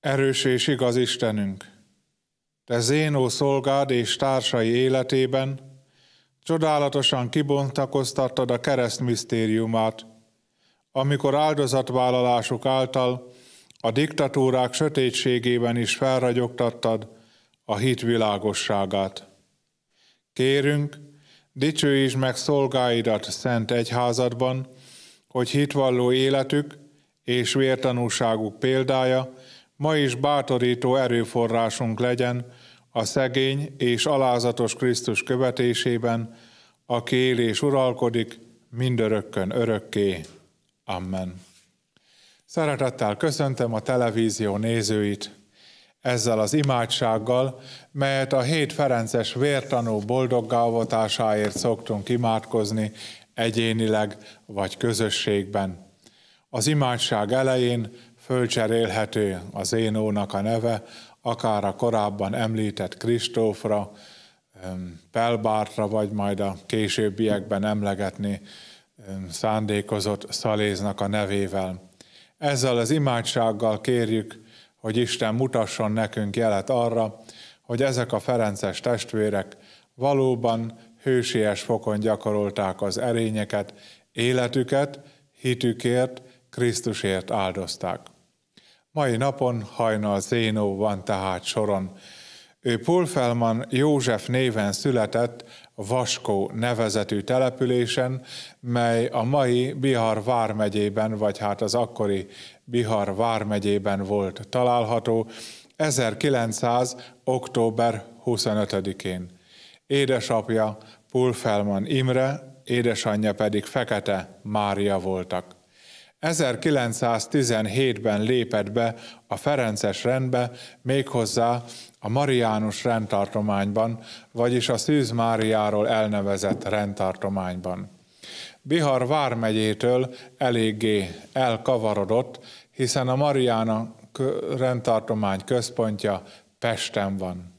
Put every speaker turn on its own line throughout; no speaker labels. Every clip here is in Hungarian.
Erős és igaz Istenünk, Te Zénó szolgád és társai életében Csodálatosan kibontakoztattad a kereszt misztériumát, amikor áldozatvállalásuk által a diktatúrák sötétségében is felragyogtattad a hit világosságát. Kérünk, dicsőítsd meg szolgáidat szent egyházadban, hogy hitvalló életük és vértanúságuk példája ma is bátorító erőforrásunk legyen a szegény és alázatos Krisztus követésében, aki él és uralkodik, mindörökkön örökké. Amen. Szeretettel köszöntöm a televízió nézőit. Ezzel az imádsággal, melyet a hét Ferences vértanú boldoggávotásáért szoktunk imádkozni egyénileg vagy közösségben. Az imádság elején fölcserélhető az Énónak a neve akár a korábban említett Kristófra, Pelbártra, vagy majd a későbbiekben emlegetni szándékozott Szaléznak a nevével. Ezzel az imádsággal kérjük, hogy Isten mutasson nekünk jelet arra, hogy ezek a Ferences testvérek valóban hősies fokon gyakorolták az erényeket, életüket, hitükért, Krisztusért áldozták. Mai napon hajnal Zénó van tehát soron. Ő Pulfelman József néven született Vaskó nevezetű településen, mely a mai Bihar vármegyében, vagy hát az akkori Bihar vármegyében volt található, 1900. október 25-én. Édesapja Pulfelman Imre, édesanyja pedig Fekete Mária voltak. 1917-ben lépett be a Ferences rendbe, méghozzá a Mariánus rendtartományban, vagyis a Szűz Máriáról elnevezett rendtartományban. Bihar vármegyétől eléggé elkavarodott, hiszen a Mariána rendtartomány központja Pesten van.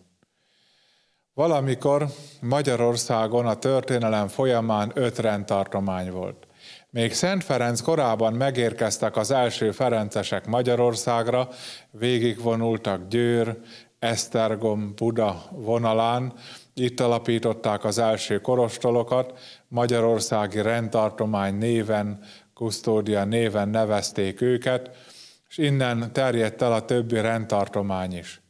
Valamikor Magyarországon a történelem folyamán öt rendtartomány volt. Még Szent Ferenc korában megérkeztek az első ferencesek Magyarországra, végigvonultak Győr, Esztergom, Buda vonalán, itt alapították az első korostolokat, Magyarországi rendtartomány néven, Kusztódia néven nevezték őket, és innen terjedt el a többi rendtartomány is.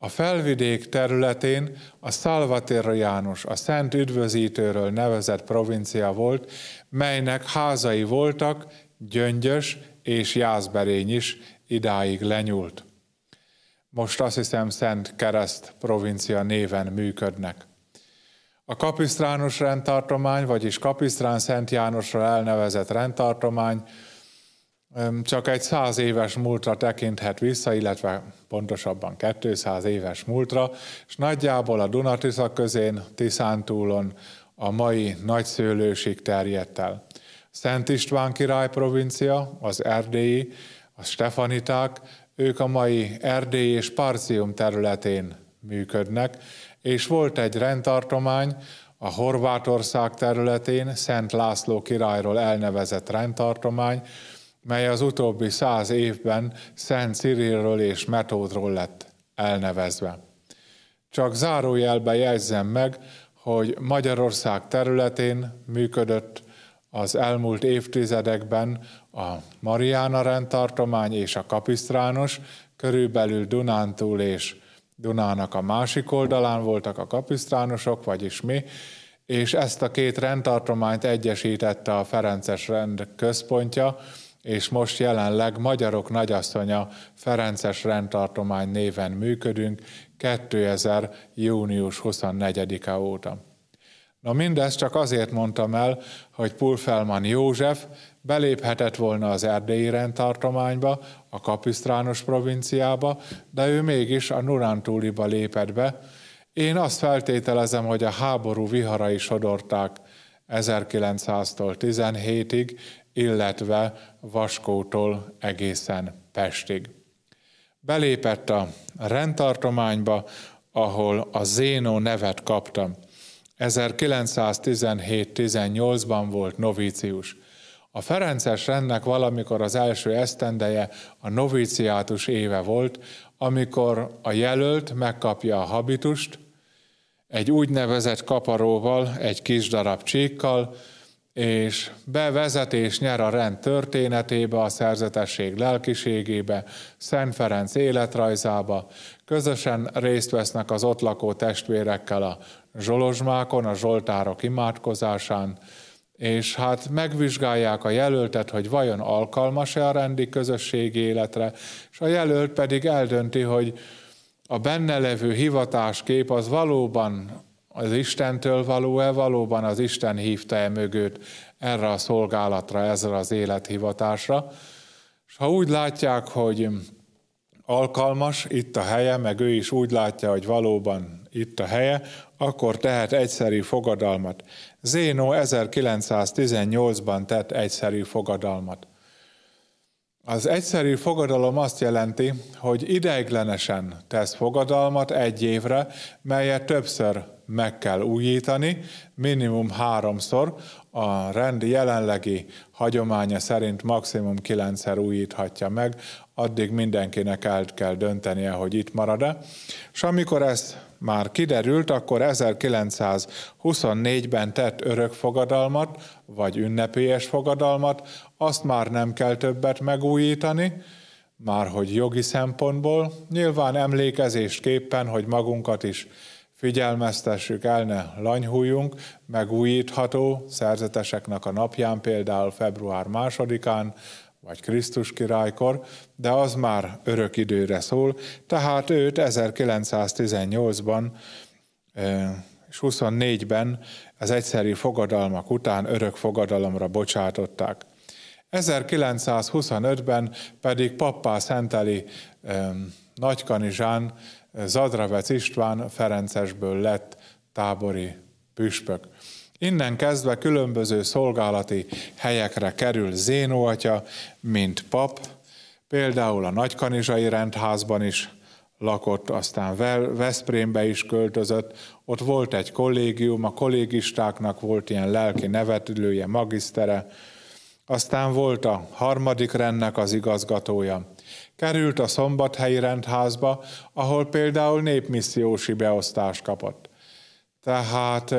A felvidék területén a Szalvatér János, a Szent Üdvözítőről nevezett provincia volt, melynek házai voltak, Gyöngyös és Jászberény is idáig lenyúlt. Most azt hiszem Szent Kereszt provincia néven működnek. A Kapisztrános rendtartomány, vagyis Kapisztrán Szent Jánosra elnevezett rendtartomány csak egy száz éves múltra tekinthet vissza, illetve pontosabban 200 éves múltra, és nagyjából a Dunatisza közén, Tiszántúlon a mai nagyszőlősig terjedt el. Szent István király provincia, az erdélyi, a stefaniták, ők a mai erdélyi és Parcium területén működnek, és volt egy rendtartomány, a Horvátország területén Szent László királyról elnevezett rendtartomány, mely az utóbbi száz évben Szent Cirilről és Metódról lett elnevezve. Csak zárójelbe jegyzem meg, hogy Magyarország területén működött az elmúlt évtizedekben a Mariana rendtartomány és a Kapisztrános, körülbelül Dunántúl és Dunának a másik oldalán voltak a kapisztránosok, vagyis mi, és ezt a két rendtartományt egyesítette a Ferences rend központja, és most jelenleg Magyarok Nagyasszonya Ferences rendtartomány néven működünk 2000. június 24-e óta. Na mindezt csak azért mondtam el, hogy Pulfelman József beléphetett volna az erdélyi rendtartományba, a Kapisztrános provinciába, de ő mégis a Nurántúliba lépett be. Én azt feltételezem, hogy a háború viharai sodorták 1900-tól 17-ig, illetve Vaskótól egészen Pestig. Belépett a rendtartományba, ahol a Zénó nevet kaptam. 1917-18-ban volt novícius. A Ferences rendnek valamikor az első esztendeje a noviciátus éve volt, amikor a jelölt megkapja a habitust, egy úgynevezett kaparóval, egy kis darab csíkkal, és bevezetés nyer a rend történetébe, a szerzetesség lelkiségébe, Szent Ferenc életrajzába, közösen részt vesznek az ott lakó testvérekkel a zsolozsmákon, a zsoltárok imádkozásán, és hát megvizsgálják a jelöltet, hogy vajon alkalmas-e a rendi közösség életre, és a jelölt pedig eldönti, hogy a benne levő hivatáskép az valóban az Istentől való-e valóban az Isten hívta-e mögött erre a szolgálatra, ezzel az élethivatásra. És ha úgy látják, hogy alkalmas itt a helye, meg ő is úgy látja, hogy valóban itt a helye, akkor tehet egyszerű fogadalmat. Zénó 1918-ban tett egyszerű fogadalmat. Az egyszerű fogadalom azt jelenti, hogy ideiglenesen tesz fogadalmat egy évre, melyet többször meg kell újítani, minimum háromszor, a rend jelenlegi hagyománya szerint maximum kilencszer újíthatja meg, addig mindenkinek el kell döntenie, hogy itt marad-e. És amikor ez már kiderült, akkor 1924-ben tett örökfogadalmat, vagy ünnepélyes fogadalmat, azt már nem kell többet megújítani, már hogy jogi szempontból, nyilván emlékezésképpen, képpen, hogy magunkat is figyelmeztessük, el ne lanyhújunk, megújítható szerzeteseknek a napján, például február másodikán, vagy Krisztus királykor, de az már örök időre szól, tehát őt 1918-ban és 24-ben az egyszeri fogadalmak után örök fogadalomra bocsátották. 1925-ben pedig pappá szenteli Nagykanizsán Zadravec István Ferencesből lett tábori püspök. Innen kezdve különböző szolgálati helyekre kerül Zénó atya, mint pap, például a Nagykanizsai rendházban is lakott, aztán Veszprémbe is költözött, ott volt egy kollégium, a kollégistáknak volt ilyen lelki nevetülője, magisztere, aztán volt a harmadik rendnek az igazgatója, Került a szombathelyi rendházba, ahol például népmissziósi beosztást kapott. Tehát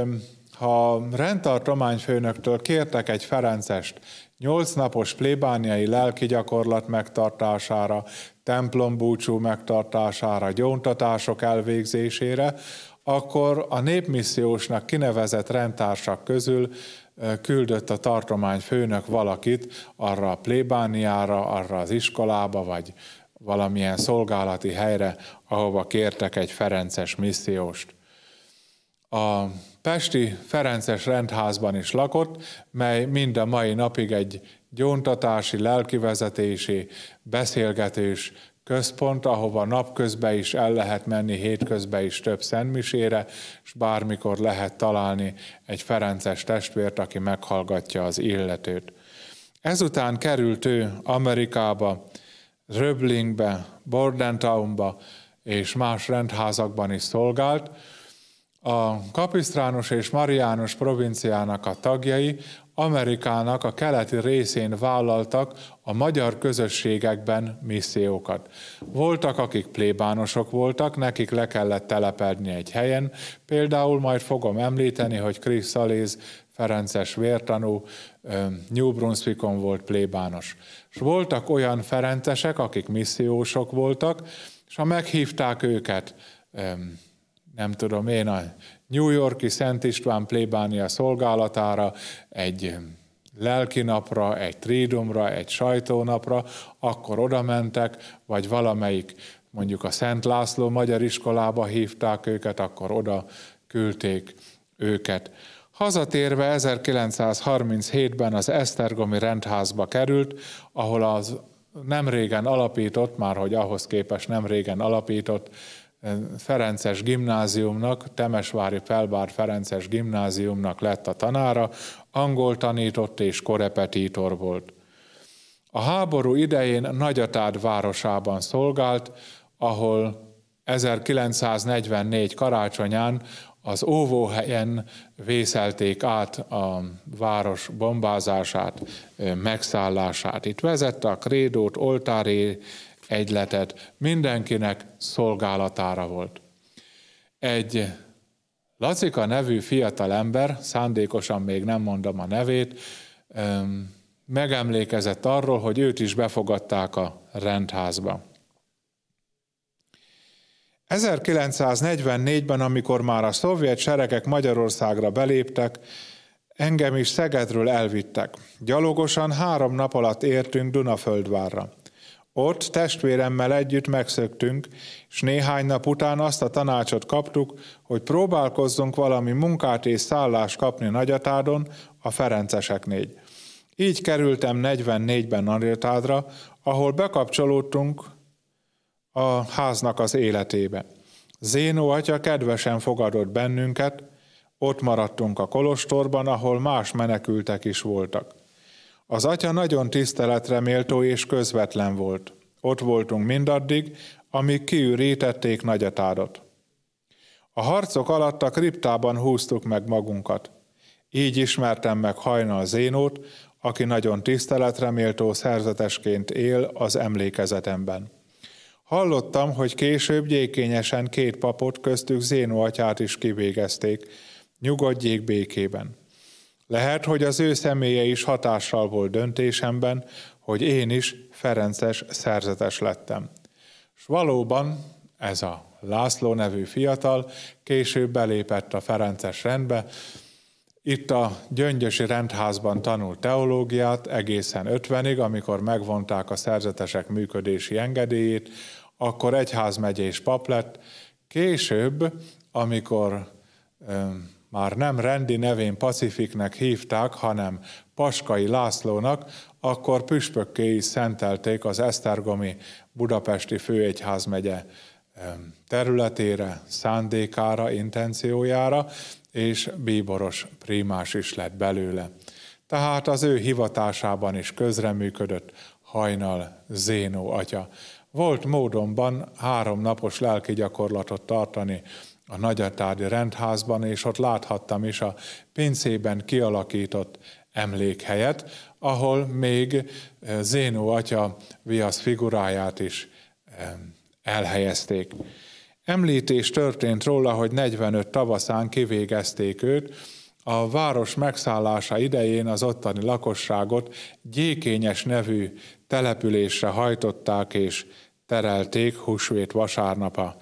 ha rendtartományfőnöktől kértek egy Ferencest, nyolc napos plébániai lelki gyakorlat megtartására, templombúcsú megtartására, gyóntatások elvégzésére, akkor a népmissziósnak kinevezett rendtársak közül Eh, küldött a tartomány főnök valakit arra a plébániára, arra az iskolába, vagy valamilyen szolgálati helyre, ahova kértek egy Ferences misszióst. A Pesti Ferences rendházban is lakott, mely mind a mai napig egy gyóntatási, lelkivezetési, beszélgetős központ, ahova napközben is el lehet menni, hétközben is több szentmisére, és bármikor lehet találni egy Ferences testvért, aki meghallgatja az illetőt. Ezután került ő Amerikába, Röblingbe, Bordentownba és más rendházakban is szolgált. A kapisztrános és mariánus provinciának a tagjai Amerikának a keleti részén vállaltak a magyar közösségekben missziókat. Voltak, akik plébánosok voltak, nekik le kellett telepedni egy helyen, például majd fogom említeni, hogy Krisz Szaléz Ferences vértanú New Brunswickon volt plébános. És voltak olyan ferencesek, akik missziósok voltak, és ha meghívták őket, nem tudom én, a New Yorki Szent István plébánia szolgálatára, egy napra, egy trídumra, egy sajtónapra, akkor oda mentek, vagy valamelyik, mondjuk a Szent László magyar iskolába hívták őket, akkor oda küldték őket. Hazatérve 1937-ben az Esztergomi rendházba került, ahol az nem régen alapított, már hogy ahhoz képest nem régen alapított Ferences gimnáziumnak, Temesvári Felbár Ferences gimnáziumnak lett a tanára, angol tanított és korepetítor volt. A háború idején Nagyatád városában szolgált, ahol 1944 karácsonyán az óvóhelyen vészelték át a város bombázását, megszállását. Itt vezette a krédót, oltári egyletet, mindenkinek szolgálatára volt. Egy Lacika nevű fiatalember, szándékosan még nem mondom a nevét, megemlékezett arról, hogy őt is befogadták a rendházba. 1944-ben, amikor már a szovjet seregek Magyarországra beléptek, engem is Szegedről elvittek. Gyalogosan három nap alatt értünk Dunaföldvárra. Ott testvéremmel együtt megszöktünk, és néhány nap után azt a tanácsot kaptuk, hogy próbálkozzunk valami munkát és szállást kapni Nagyatádon, a Ferencesek négy. Így kerültem 44-ben Nagyatádra, ahol bekapcsolódtunk a háznak az életébe. Zénó atya kedvesen fogadott bennünket, ott maradtunk a kolostorban, ahol más menekültek is voltak. Az atya nagyon tiszteletre méltó és közvetlen volt. Ott voltunk mindaddig, amíg kiürítették nagyatádat. A harcok alatt a kriptában húztuk meg magunkat. Így ismertem meg hajnal Zénót, aki nagyon tiszteletre méltó szerzetesként él az emlékezetemben. Hallottam, hogy később gyékényesen két papot köztük Zénó atyát is kivégezték. Nyugodjék békében. Lehet, hogy az ő személye is hatással volt döntésemben, hogy én is Ferences szerzetes lettem. És valóban ez a László nevű fiatal később belépett a Ferences rendbe, itt a Gyöngyösi Rendházban tanult teológiát egészen 50-ig, amikor megvonták a szerzetesek működési engedélyét, akkor egyházmegyés pap lett. Később, amikor már nem rendi nevén Pacifiknek hívták, hanem Paskai Lászlónak, akkor püspökké is szentelték az Esztergomi Budapesti Főegyházmegye területére, szándékára, intenciójára, és bíboros Prímás is lett belőle. Tehát az ő hivatásában is közreműködött hajnal Zénó atya. Volt módonban három napos lelki gyakorlatot tartani a Nagyatádi rendházban, és ott láthattam is a pincében kialakított emlékhelyet, ahol még eh, Zénó atya viasz figuráját is eh, elhelyezték. Említés történt róla, hogy 45 tavaszán kivégezték őt, a város megszállása idején az ottani lakosságot Gyékényes nevű településre hajtották és terelték húsvét vasárnapa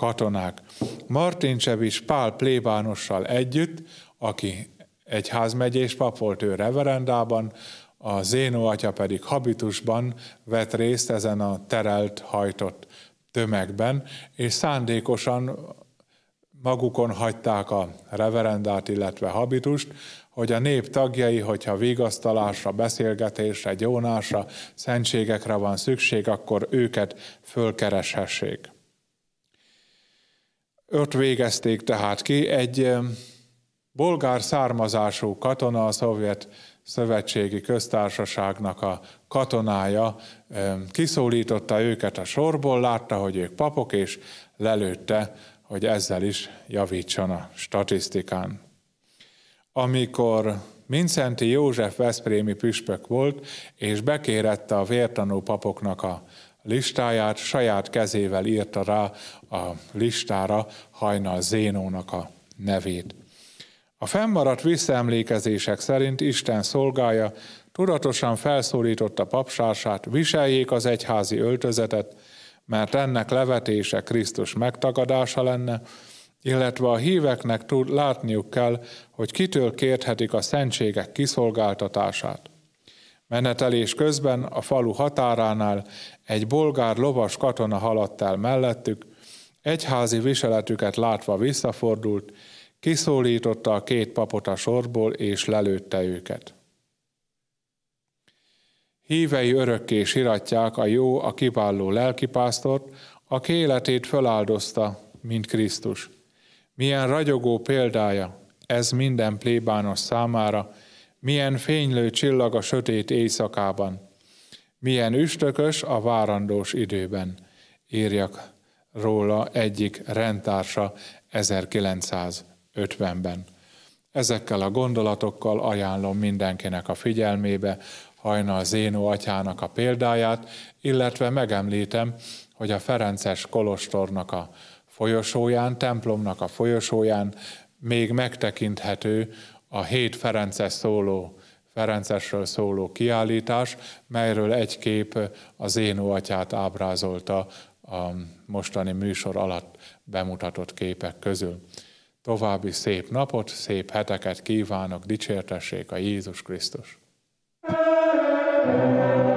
katonák. Martin Csevis is Pál plébánossal együtt, aki egy házmegyés pap volt ő reverendában, a Zénó atya pedig habitusban vett részt ezen a terelt, hajtott tömegben, és szándékosan magukon hagyták a reverendát, illetve habitust, hogy a nép tagjai, hogyha vigasztalásra, beszélgetésre, gyónásra, szentségekre van szükség, akkor őket fölkereshessék. Öt végezték tehát ki. Egy bolgár származású katona a szovjet szövetségi köztársaságnak a katonája kiszólította őket a sorból, látta, hogy ők papok, és lelőtte, hogy ezzel is javítson a statisztikán. Amikor Mincenti József Veszprémi püspök volt, és bekérette a vértanú papoknak a listáját, saját kezével írta rá a listára Hajnal Zénónak a nevét. A fennmaradt visszaemlékezések szerint Isten szolgája tudatosan felszólította papsását, viseljék az egyházi öltözetet, mert ennek levetése Krisztus megtagadása lenne, illetve a híveknek tud látniuk kell, hogy kitől kérthetik a szentségek kiszolgáltatását. Menetelés közben a falu határánál egy bolgár lovas katona haladt el mellettük, egyházi viseletüket látva visszafordult, kiszólította a két papot a sorból, és lelőtte őket. Hívei örökké siratják a jó, a kiváló lelkipásztort, aki életét föláldozta, mint Krisztus. Milyen ragyogó példája ez minden plébános számára, milyen fénylő csillag a sötét éjszakában, milyen üstökös a várandós időben, írjak róla egyik rendtársa 1950-ben. Ezekkel a gondolatokkal ajánlom mindenkinek a figyelmébe a Zénó atyának a példáját, illetve megemlítem, hogy a Ferences Kolostornak a folyosóján, templomnak a folyosóján még megtekinthető a hét Ferences szóló, Ferencesről szóló kiállítás, melyről egy kép az én atyát ábrázolta a mostani műsor alatt bemutatott képek közül. További szép napot, szép heteket kívánok, dicsértessék a Jézus Krisztus! thank you